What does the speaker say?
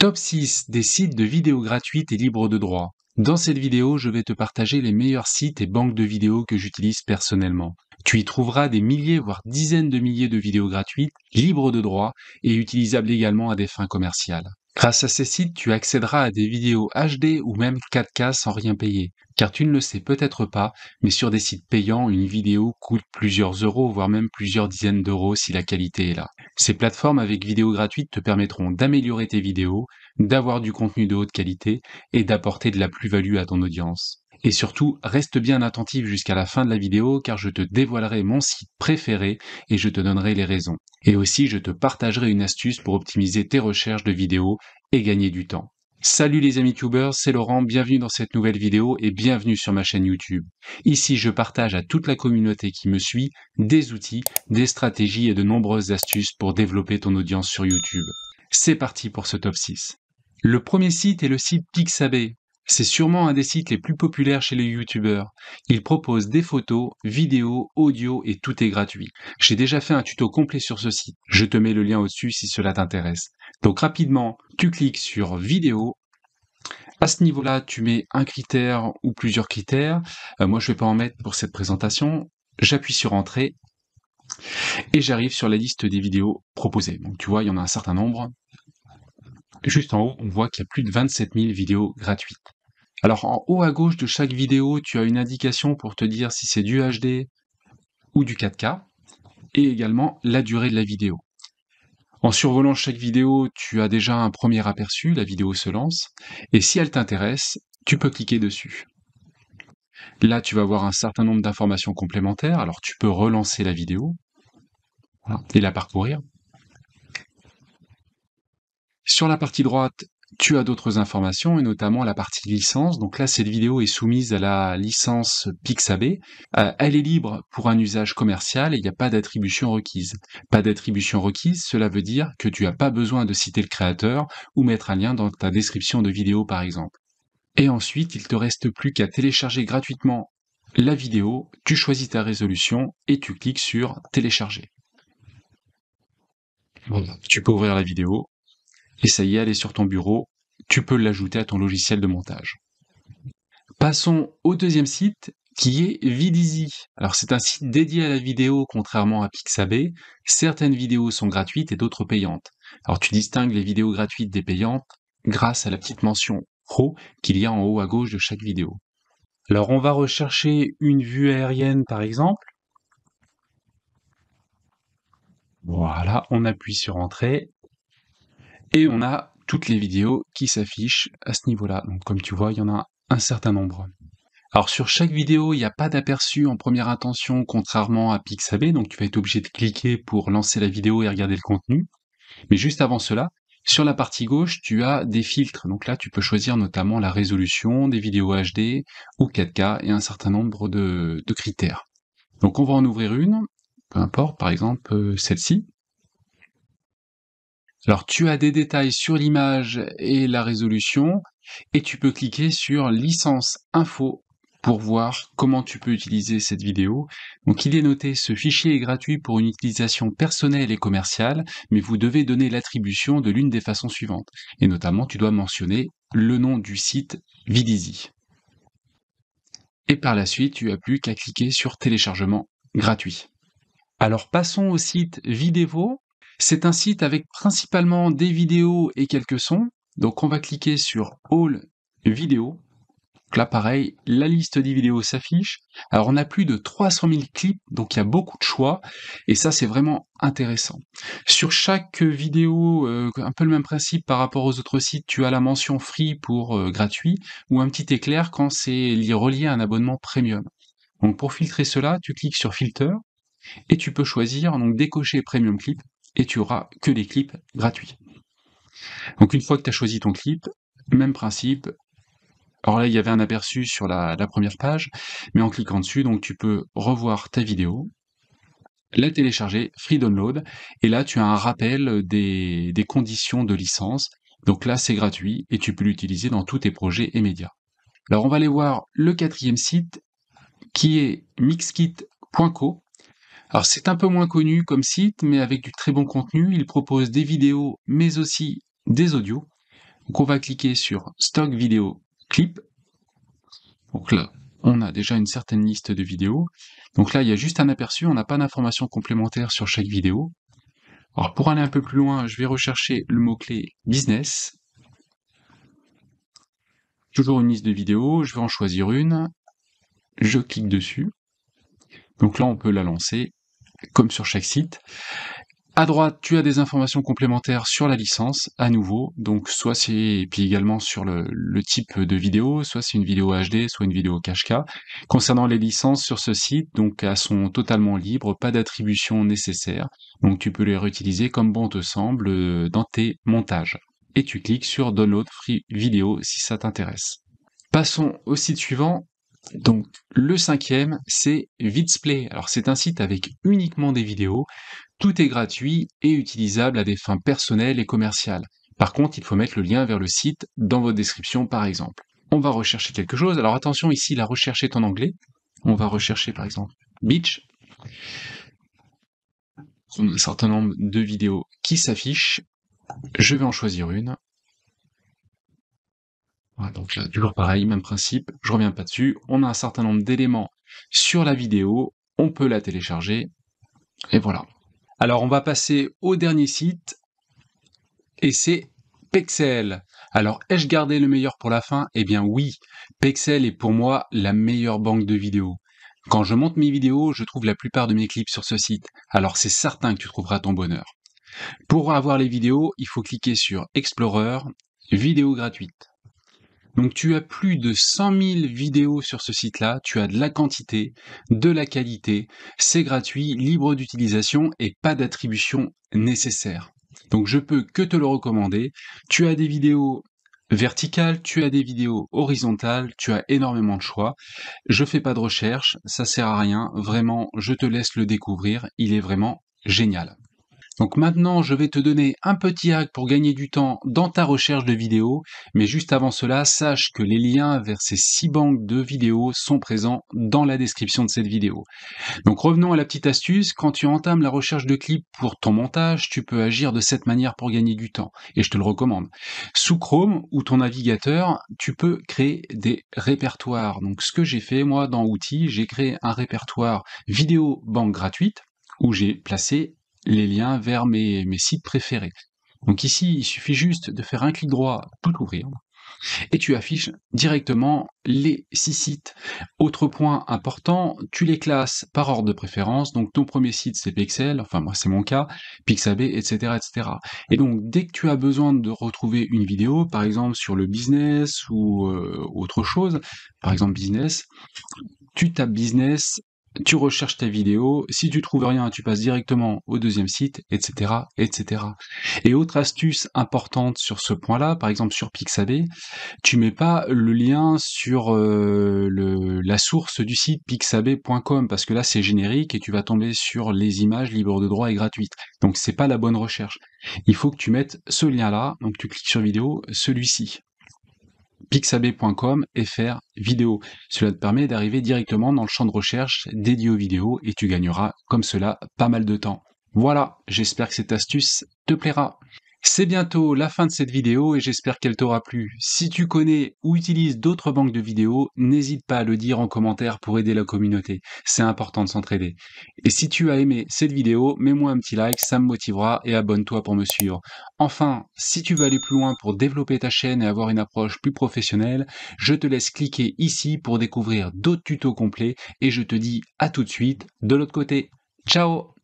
Top 6 des sites de vidéos gratuites et libres de droit. Dans cette vidéo, je vais te partager les meilleurs sites et banques de vidéos que j'utilise personnellement. Tu y trouveras des milliers, voire dizaines de milliers de vidéos gratuites, libres de droit et utilisables également à des fins commerciales. Grâce à ces sites, tu accéderas à des vidéos HD ou même 4K sans rien payer. Car tu ne le sais peut-être pas, mais sur des sites payants, une vidéo coûte plusieurs euros, voire même plusieurs dizaines d'euros si la qualité est là. Ces plateformes avec vidéos gratuites te permettront d'améliorer tes vidéos, d'avoir du contenu de haute qualité et d'apporter de la plus-value à ton audience. Et surtout, reste bien attentif jusqu'à la fin de la vidéo car je te dévoilerai mon site préféré et je te donnerai les raisons. Et aussi, je te partagerai une astuce pour optimiser tes recherches de vidéos et gagner du temps. Salut les amis tubers, c'est Laurent, bienvenue dans cette nouvelle vidéo et bienvenue sur ma chaîne YouTube. Ici, je partage à toute la communauté qui me suit des outils, des stratégies et de nombreuses astuces pour développer ton audience sur YouTube. C'est parti pour ce top 6. Le premier site est le site Pixabay. C'est sûrement un des sites les plus populaires chez les youtubeurs. Il propose des photos, vidéos, audio et tout est gratuit. J'ai déjà fait un tuto complet sur ce site. Je te mets le lien au-dessus si cela t'intéresse. Donc rapidement, tu cliques sur vidéo à ce niveau-là, tu mets un critère ou plusieurs critères. Euh, moi, je ne vais pas en mettre pour cette présentation. J'appuie sur Entrée et j'arrive sur la liste des vidéos proposées. Donc, tu vois, il y en a un certain nombre. Juste en haut, on voit qu'il y a plus de 27 000 vidéos gratuites. Alors en haut à gauche de chaque vidéo, tu as une indication pour te dire si c'est du HD ou du 4K, et également la durée de la vidéo. En survolant chaque vidéo, tu as déjà un premier aperçu, la vidéo se lance, et si elle t'intéresse, tu peux cliquer dessus. Là, tu vas voir un certain nombre d'informations complémentaires, alors tu peux relancer la vidéo et la parcourir. Sur la partie droite, tu as d'autres informations, et notamment la partie licence. Donc là, cette vidéo est soumise à la licence Pixabay. Euh, elle est libre pour un usage commercial et il n'y a pas d'attribution requise. Pas d'attribution requise, cela veut dire que tu n'as pas besoin de citer le créateur ou mettre un lien dans ta description de vidéo, par exemple. Et ensuite, il te reste plus qu'à télécharger gratuitement la vidéo, tu choisis ta résolution et tu cliques sur télécharger. Tu peux ouvrir la vidéo et ça y est, elle sur ton bureau, tu peux l'ajouter à ton logiciel de montage. Passons au deuxième site qui est Vidizy. Alors c'est un site dédié à la vidéo contrairement à Pixabay. Certaines vidéos sont gratuites et d'autres payantes. Alors tu distingues les vidéos gratuites des payantes grâce à la petite mention Pro qu'il y a en haut à gauche de chaque vidéo. Alors on va rechercher une vue aérienne par exemple. Voilà, on appuie sur Entrée et on a toutes les vidéos qui s'affichent à ce niveau-là. Donc comme tu vois, il y en a un certain nombre. Alors sur chaque vidéo, il n'y a pas d'aperçu en première intention, contrairement à Pixabay, donc tu vas être obligé de cliquer pour lancer la vidéo et regarder le contenu. Mais juste avant cela, sur la partie gauche, tu as des filtres. Donc là, tu peux choisir notamment la résolution des vidéos HD ou 4K et un certain nombre de, critères. Donc on va en ouvrir une, peu importe, par exemple euh, celle-ci. Alors tu as des détails sur l'image et la résolution et tu peux cliquer sur licence info pour ah. voir comment tu peux utiliser cette vidéo. Donc il est noté, ce fichier est gratuit pour une utilisation personnelle et commerciale, mais vous devez donner l'attribution de l'une des façons suivantes. Et notamment, tu dois mentionner le nom du site Vidizi. Et par la suite, tu as plus qu'à cliquer sur téléchargement gratuit. Alors passons au site Videvo c'est un site avec principalement des vidéos et quelques sons. Donc on va cliquer sur All Vidéos. Donc là pareil, la liste des vidéos s'affiche. Alors on a plus de 300 000 clips, donc il y a beaucoup de choix. Et ça c'est vraiment intéressant. Sur chaque vidéo, euh, un peu le même principe par rapport aux autres sites, tu as la mention free pour euh, gratuit ou un petit éclair quand c'est relié à un abonnement premium. Donc pour filtrer cela, tu cliques sur filter et tu peux choisir donc décocher premium clip et tu auras que des clips gratuits. Donc une fois que tu as choisi ton clip, même principe. Alors là, il y avait un aperçu sur la, première page, mais en cliquant dessus, donc tu peux revoir ta vidéo, la télécharger, free download, et là tu as un rappel des, des conditions de licence. Donc là c'est gratuit et tu peux l'utiliser dans tous tes projets et médias. Alors on va aller voir le quatrième site qui est mixkit.co. Alors c'est un peu moins connu comme site, mais avec du très bon contenu, il propose des vidéos, mais aussi des audios. Donc on va cliquer sur Stock Vidéo Clip. Donc là, on a déjà une certaine liste de vidéos. Donc là, il y a juste un aperçu, on n'a pas d'informations complémentaires sur chaque vidéo. Alors pour aller un peu plus loin, je vais rechercher le mot-clé business. Toujours une liste de vidéos, je vais en choisir une. Je clique dessus. Donc là, on peut la lancer comme sur chaque site. À droite, tu as des informations complémentaires sur la licence, à nouveau. Donc, soit c'est, et puis également sur le, type de vidéo, soit c'est une vidéo HD, soit une vidéo KHK. Concernant les licences sur ce site, donc, elles sont totalement libres, pas d'attribution nécessaire. Donc, tu peux les réutiliser comme bon te semble euh, dans tes montages. Et tu cliques sur Download Free Video si ça t'intéresse. Passons au site suivant, donc le cinquième, c'est Vidsplay. Alors c'est un site avec uniquement des vidéos. Tout est gratuit et utilisable à des fins personnelles et commerciales. Par contre, il faut mettre le lien vers le site dans votre description par exemple. On va rechercher quelque chose. Alors attention, ici la recherche est en anglais. On va rechercher par exemple beach. un certain nombre de vidéos qui s'affichent. Je vais en choisir une. Voilà, donc toujours pareil, même principe, je reviens pas dessus. On a un certain nombre d'éléments sur la vidéo, on peut la télécharger, et voilà. Alors on va passer au dernier site, et c'est Pexel. Alors ai-je gardé le meilleur pour la fin Eh bien oui, Pexel est pour moi la meilleure banque de vidéos. Quand je monte mes vidéos, je trouve la plupart de mes clips sur ce site, alors c'est certain que tu trouveras ton bonheur. Pour avoir les vidéos, il faut cliquer sur Explorer, vidéo gratuite. Donc tu as plus de 100 000 vidéos sur ce site-là, tu as de la quantité, de la qualité, c'est gratuit, libre d'utilisation et pas d'attribution nécessaire. Donc je peux que te le recommander. Tu as des vidéos verticales, tu as des vidéos horizontales, tu as énormément de choix. Je fais pas de recherche, ça sert à rien, vraiment, je te laisse le découvrir, il est vraiment génial. Donc maintenant, je vais te donner un petit hack pour gagner du temps dans ta recherche de vidéos, mais juste avant cela, sache que les liens vers ces six banques de vidéos sont présents dans la description de cette vidéo. Donc revenons à la petite astuce, quand tu entames la recherche de clips pour ton montage, tu peux agir de cette manière pour gagner du temps, et je te le recommande. Sous Chrome ou ton navigateur, tu peux créer des répertoires. Donc ce que j'ai fait, moi, dans Outils, j'ai créé un répertoire vidéo banque gratuite, où j'ai placé les liens vers mes, sites préférés. Donc ici, il suffit juste de faire un clic droit, tout ouvrir, et tu affiches directement les six sites. Autre point important, tu les classes par ordre de préférence. Donc ton premier site c'est Pixel, enfin moi c'est mon cas, Pixabay, etc., etc. Et donc dès que tu as besoin de retrouver une vidéo, par exemple sur le business ou euh, autre chose, par exemple business, tu tapes business tu recherches ta vidéo, si tu trouves rien, tu passes directement au deuxième site, etc., etc. Et autre astuce importante sur ce point-là, par exemple sur Pixabay, tu mets pas le lien sur euh, la source du site pixabay.com parce que là c'est générique et tu vas tomber sur les images libres de droit et gratuites. Donc c'est pas la bonne recherche. Il faut que tu mettes ce lien-là, donc tu cliques sur vidéo, celui-ci pixabay.com fr vidéo. Cela te permet d'arriver directement dans le champ de recherche dédié aux vidéos et tu gagneras comme cela pas mal de temps. Voilà, j'espère que cette astuce te plaira. C'est bientôt la fin de cette vidéo et j'espère qu'elle t'aura plu. Si tu connais ou utilises d'autres banques de vidéos, n'hésite pas à le dire en commentaire pour aider la communauté. C'est important de s'entraider. Et si tu as aimé cette vidéo, mets-moi un petit like, ça me motivera et abonne-toi pour me suivre. Enfin, si tu veux aller plus loin pour développer ta chaîne et avoir une approche plus professionnelle, je te laisse cliquer ici pour découvrir d'autres tutos complets et je te dis à tout de suite de l'autre côté. Ciao